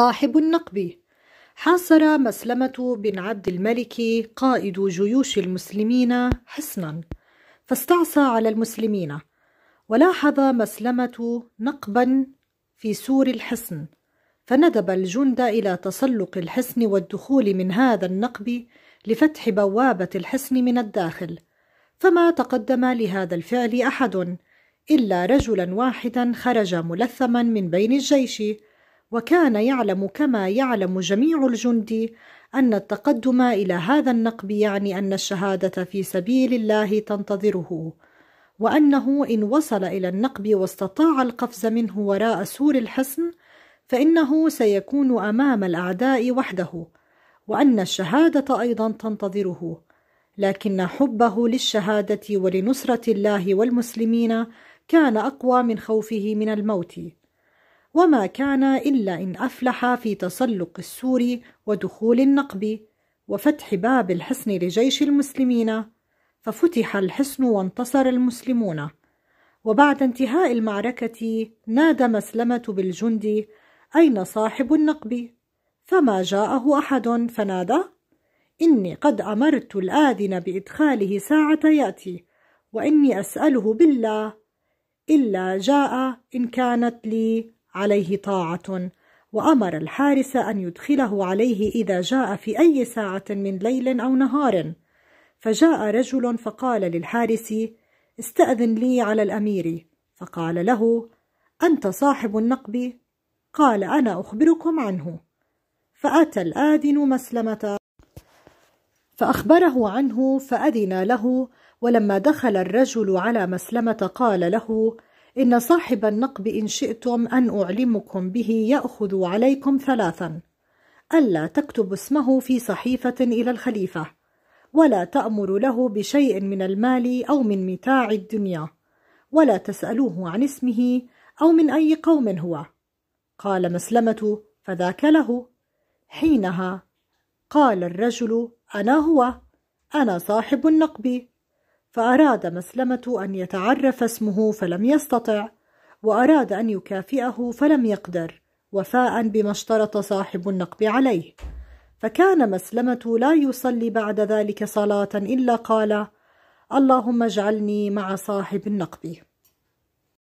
صاحب النقب حاصر مسلمة بن عبد الملك قائد جيوش المسلمين حصنا فاستعصى على المسلمين ولاحظ مسلمة نقبا في سور الحصن فندب الجند إلى تسلق الحصن والدخول من هذا النقب لفتح بوابة الحصن من الداخل فما تقدم لهذا الفعل أحد إلا رجلا واحدا خرج ملثما من بين الجيش وكان يعلم كما يعلم جميع الجند أن التقدم إلى هذا النقب يعني أن الشهادة في سبيل الله تنتظره، وأنه إن وصل إلى النقب واستطاع القفز منه وراء سور الحصن، فإنه سيكون أمام الأعداء وحده، وأن الشهادة أيضا تنتظره، لكن حبه للشهادة ولنصرة الله والمسلمين كان أقوى من خوفه من الموت. وما كان إلا إن أفلح في تسلق السور ودخول النقب وفتح باب الحصن لجيش المسلمين ففتح الحصن وانتصر المسلمون وبعد انتهاء المعركة نادى مسلمة بالجند أين صاحب النقب؟ فما جاءه أحد فنادى إني قد أمرت الآذن بإدخاله ساعة يأتي وإني أسأله بالله إلا جاء إن كانت لي عليه طاعة وأمر الحارس أن يدخله عليه إذا جاء في أي ساعة من ليل أو نهار فجاء رجل فقال للحارس استأذن لي على الأمير فقال له أنت صاحب النقب قال أنا أخبركم عنه فأتى الآذن مسلمة فأخبره عنه فأذن له ولما دخل الرجل على مسلمة قال له إن صاحب النقب إن شئتم أن أعلمكم به يأخذ عليكم ثلاثا ألا تكتب اسمه في صحيفة إلى الخليفة ولا تأمر له بشيء من المال أو من متاع الدنيا ولا تسألوه عن اسمه أو من أي قوم هو قال مسلمة فذاك له حينها قال الرجل أنا هو أنا صاحب النقب فأراد مسلمة أن يتعرف اسمه فلم يستطع وأراد أن يكافئه فلم يقدر وفاء بما اشترط صاحب النقب عليه فكان مسلمة لا يصلي بعد ذلك صلاة إلا قال اللهم اجعلني مع صاحب النقب